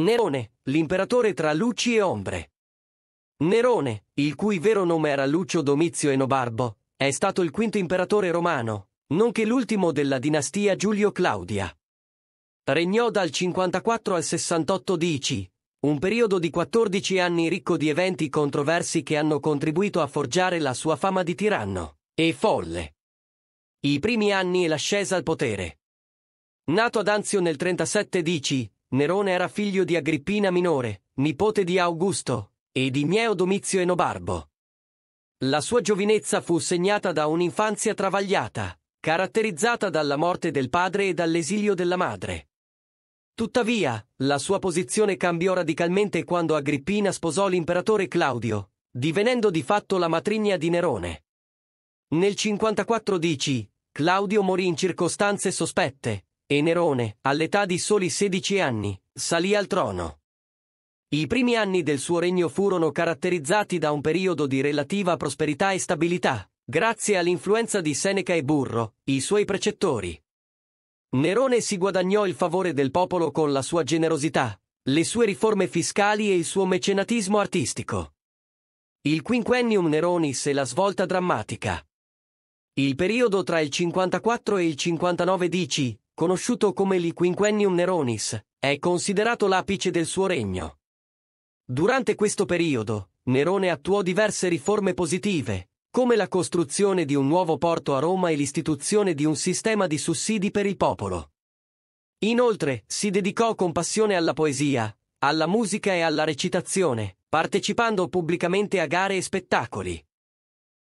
Nerone, l'imperatore tra luci e ombre. Nerone, il cui vero nome era Lucio Domizio Enobarbo, è stato il quinto imperatore romano, nonché l'ultimo della dinastia Giulio-Claudia. Regnò dal 54 al 68 DC, un periodo di 14 anni ricco di eventi controversi che hanno contribuito a forgiare la sua fama di tiranno e folle. I primi anni e l'ascesa al potere. Nato ad Anzio nel 37 DC, Nerone era figlio di Agrippina Minore, nipote di Augusto, e di Mieo Domizio Enobarbo. La sua giovinezza fu segnata da un'infanzia travagliata, caratterizzata dalla morte del padre e dall'esilio della madre. Tuttavia, la sua posizione cambiò radicalmente quando Agrippina sposò l'imperatore Claudio, divenendo di fatto la matrigna di Nerone. Nel 54 DC, Claudio morì in circostanze sospette, e Nerone, all'età di soli 16 anni, salì al trono. I primi anni del suo regno furono caratterizzati da un periodo di relativa prosperità e stabilità, grazie all'influenza di Seneca e Burro, i suoi precettori. Nerone si guadagnò il favore del popolo con la sua generosità, le sue riforme fiscali e il suo mecenatismo artistico. Il quinquennium Neronis e la svolta drammatica. Il periodo tra il 54 e il 59 DC conosciuto come il Quinquennium Neronis, è considerato l'apice del suo regno. Durante questo periodo, Nerone attuò diverse riforme positive, come la costruzione di un nuovo porto a Roma e l'istituzione di un sistema di sussidi per il popolo. Inoltre, si dedicò con passione alla poesia, alla musica e alla recitazione, partecipando pubblicamente a gare e spettacoli.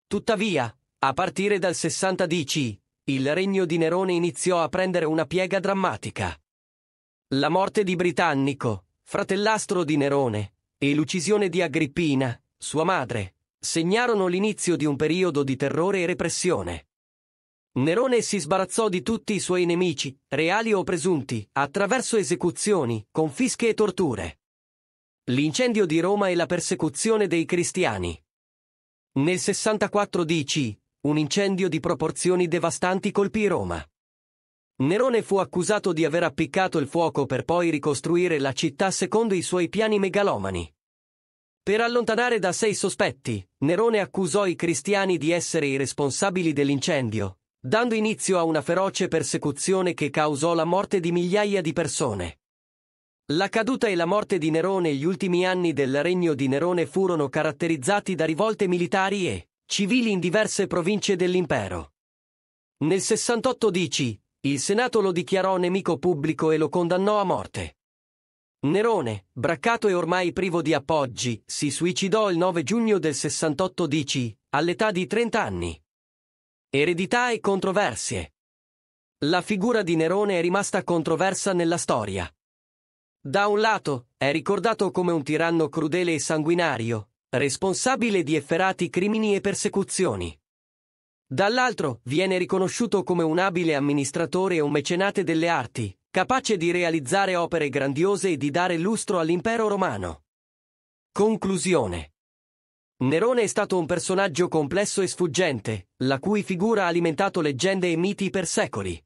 Tuttavia, a partire dal 60 DC, il regno di Nerone iniziò a prendere una piega drammatica. La morte di Britannico, fratellastro di Nerone, e l'uccisione di Agrippina, sua madre, segnarono l'inizio di un periodo di terrore e repressione. Nerone si sbarazzò di tutti i suoi nemici, reali o presunti, attraverso esecuzioni, confische e torture. L'incendio di Roma e la persecuzione dei cristiani. Nel 64 DC, un incendio di proporzioni devastanti colpì Roma. Nerone fu accusato di aver appiccato il fuoco per poi ricostruire la città secondo i suoi piani megalomani. Per allontanare da sé i sospetti, Nerone accusò i cristiani di essere i responsabili dell'incendio, dando inizio a una feroce persecuzione che causò la morte di migliaia di persone. La caduta e la morte di Nerone e gli ultimi anni del regno di Nerone furono caratterizzati da rivolte militari e civili in diverse province dell'impero. Nel 68 DC, il Senato lo dichiarò nemico pubblico e lo condannò a morte. Nerone, braccato e ormai privo di appoggi, si suicidò il 9 giugno del 68 DC, all'età di 30 anni. Eredità e controversie. La figura di Nerone è rimasta controversa nella storia. Da un lato, è ricordato come un tiranno crudele e sanguinario, responsabile di efferati crimini e persecuzioni. Dall'altro, viene riconosciuto come un abile amministratore e un mecenate delle arti, capace di realizzare opere grandiose e di dare lustro all'impero romano. Conclusione. Nerone è stato un personaggio complesso e sfuggente, la cui figura ha alimentato leggende e miti per secoli.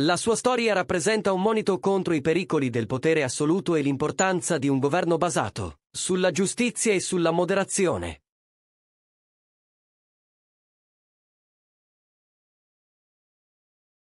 La sua storia rappresenta un monito contro i pericoli del potere assoluto e l'importanza di un governo basato sulla giustizia e sulla moderazione.